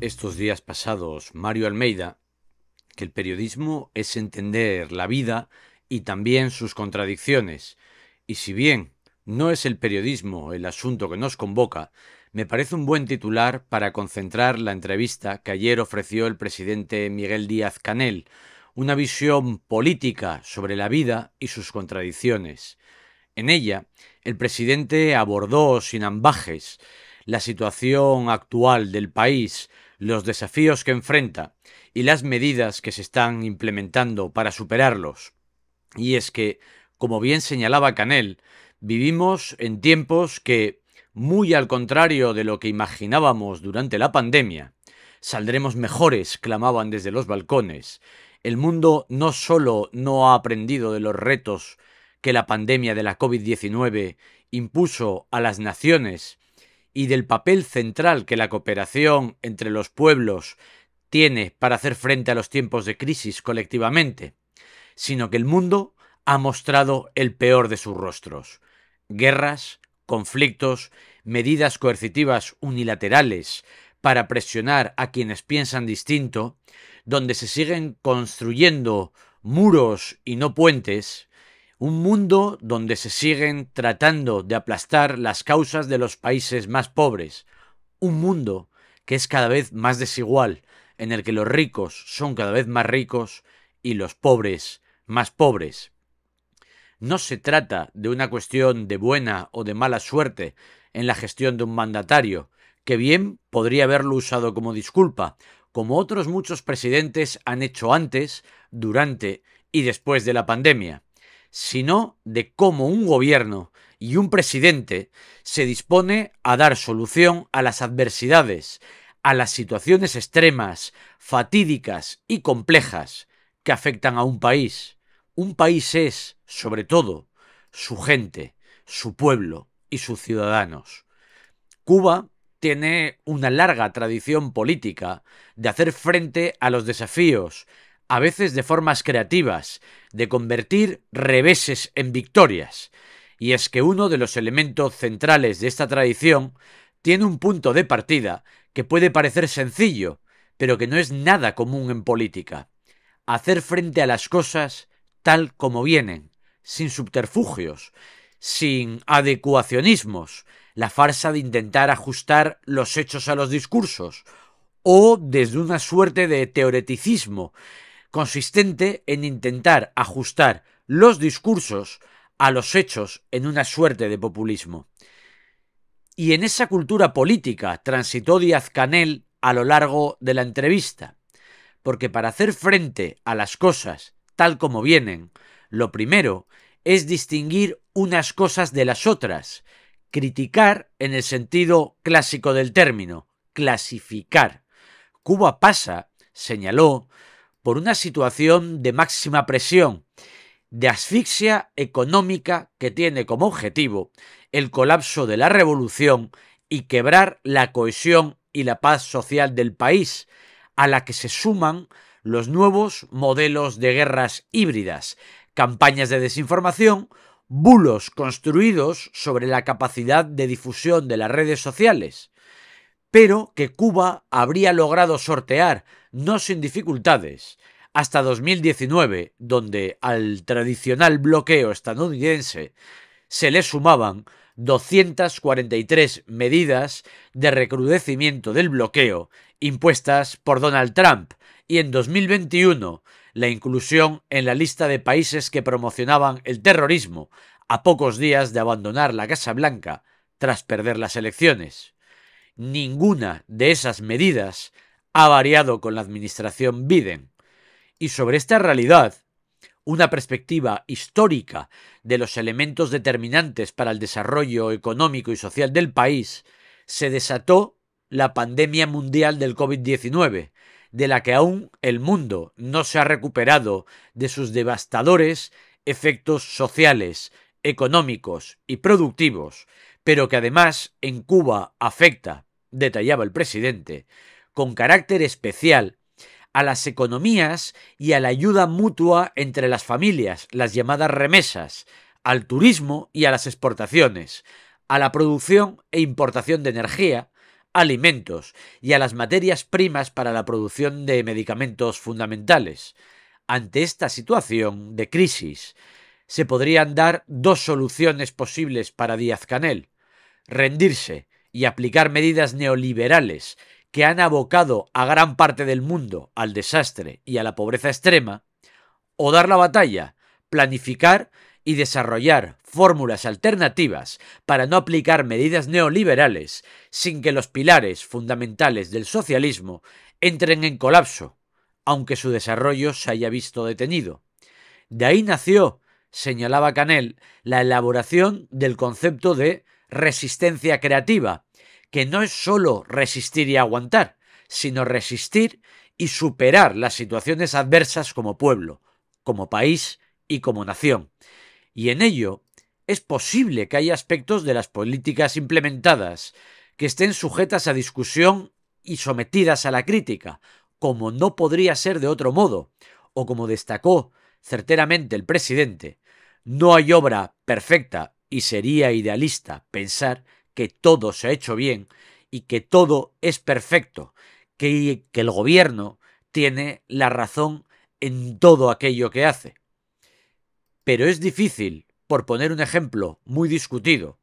estos días pasados Mario Almeida que el periodismo es entender la vida y también sus contradicciones. Y si bien no es el periodismo el asunto que nos convoca, me parece un buen titular para concentrar la entrevista que ayer ofreció el presidente Miguel Díaz Canel, una visión política sobre la vida y sus contradicciones. En ella, el presidente abordó sin ambajes la situación actual del país, los desafíos que enfrenta y las medidas que se están implementando para superarlos. Y es que, como bien señalaba Canel, vivimos en tiempos que, muy al contrario de lo que imaginábamos durante la pandemia, saldremos mejores, clamaban desde los balcones. El mundo no solo no ha aprendido de los retos que la pandemia de la COVID-19 impuso a las naciones, y del papel central que la cooperación entre los pueblos tiene para hacer frente a los tiempos de crisis colectivamente, sino que el mundo ha mostrado el peor de sus rostros. Guerras, conflictos, medidas coercitivas unilaterales para presionar a quienes piensan distinto, donde se siguen construyendo muros y no puentes, un mundo donde se siguen tratando de aplastar las causas de los países más pobres. Un mundo que es cada vez más desigual, en el que los ricos son cada vez más ricos y los pobres más pobres. No se trata de una cuestión de buena o de mala suerte en la gestión de un mandatario, que bien podría haberlo usado como disculpa, como otros muchos presidentes han hecho antes, durante y después de la pandemia sino de cómo un gobierno y un presidente se dispone a dar solución a las adversidades, a las situaciones extremas, fatídicas y complejas que afectan a un país. Un país es, sobre todo, su gente, su pueblo y sus ciudadanos. Cuba tiene una larga tradición política de hacer frente a los desafíos a veces de formas creativas, de convertir reveses en victorias. Y es que uno de los elementos centrales de esta tradición tiene un punto de partida que puede parecer sencillo, pero que no es nada común en política. Hacer frente a las cosas tal como vienen, sin subterfugios, sin adecuacionismos, la farsa de intentar ajustar los hechos a los discursos, o desde una suerte de teoreticismo consistente en intentar ajustar los discursos a los hechos en una suerte de populismo. Y en esa cultura política transitó Díaz Canel a lo largo de la entrevista, porque para hacer frente a las cosas tal como vienen, lo primero es distinguir unas cosas de las otras, criticar en el sentido clásico del término, clasificar. Cuba pasa, señaló, por una situación de máxima presión, de asfixia económica que tiene como objetivo el colapso de la revolución y quebrar la cohesión y la paz social del país, a la que se suman los nuevos modelos de guerras híbridas, campañas de desinformación, bulos construidos sobre la capacidad de difusión de las redes sociales, pero que Cuba habría logrado sortear no sin dificultades, hasta 2019, donde al tradicional bloqueo estadounidense se le sumaban 243 medidas de recrudecimiento del bloqueo impuestas por Donald Trump y en 2021 la inclusión en la lista de países que promocionaban el terrorismo a pocos días de abandonar la Casa Blanca tras perder las elecciones. Ninguna de esas medidas ha variado con la administración Biden. Y sobre esta realidad, una perspectiva histórica de los elementos determinantes para el desarrollo económico y social del país, se desató la pandemia mundial del COVID-19, de la que aún el mundo no se ha recuperado de sus devastadores efectos sociales, económicos y productivos, pero que además en Cuba afecta, detallaba el presidente, con carácter especial a las economías y a la ayuda mutua entre las familias, las llamadas remesas, al turismo y a las exportaciones, a la producción e importación de energía, alimentos y a las materias primas para la producción de medicamentos fundamentales. Ante esta situación de crisis, se podrían dar dos soluciones posibles para Díaz Canel rendirse y aplicar medidas neoliberales que han abocado a gran parte del mundo al desastre y a la pobreza extrema, o dar la batalla, planificar y desarrollar fórmulas alternativas para no aplicar medidas neoliberales sin que los pilares fundamentales del socialismo entren en colapso, aunque su desarrollo se haya visto detenido. De ahí nació, señalaba Canel, la elaboración del concepto de resistencia creativa, que no es solo resistir y aguantar, sino resistir y superar las situaciones adversas como pueblo, como país y como nación. Y en ello es posible que haya aspectos de las políticas implementadas que estén sujetas a discusión y sometidas a la crítica, como no podría ser de otro modo, o como destacó certeramente el presidente, no hay obra perfecta y sería idealista pensar que todo se ha hecho bien y que todo es perfecto, que, que el gobierno tiene la razón en todo aquello que hace. Pero es difícil, por poner un ejemplo muy discutido,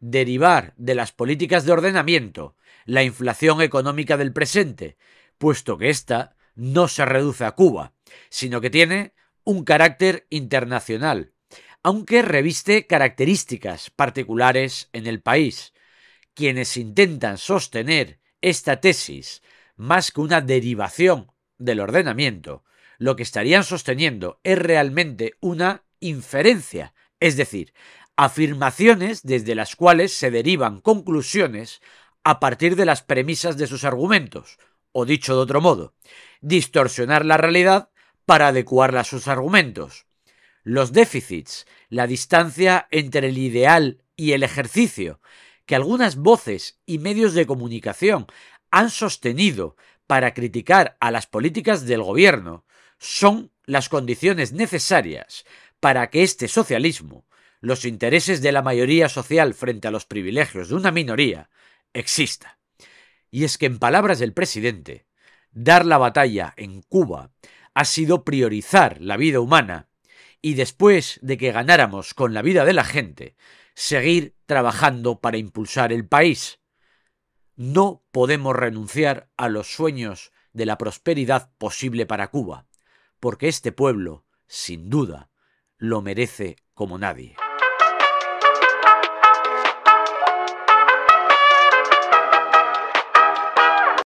derivar de las políticas de ordenamiento la inflación económica del presente, puesto que ésta no se reduce a Cuba, sino que tiene un carácter internacional, aunque reviste características particulares en el país. Quienes intentan sostener esta tesis más que una derivación del ordenamiento, lo que estarían sosteniendo es realmente una inferencia, es decir, afirmaciones desde las cuales se derivan conclusiones a partir de las premisas de sus argumentos, o dicho de otro modo, distorsionar la realidad para adecuarla a sus argumentos, los déficits, la distancia entre el ideal y el ejercicio, que algunas voces y medios de comunicación han sostenido para criticar a las políticas del gobierno, son las condiciones necesarias para que este socialismo, los intereses de la mayoría social frente a los privilegios de una minoría, exista. Y es que, en palabras del presidente, dar la batalla en Cuba ha sido priorizar la vida humana y después de que ganáramos con la vida de la gente, seguir trabajando para impulsar el país. No podemos renunciar a los sueños de la prosperidad posible para Cuba, porque este pueblo, sin duda, lo merece como nadie.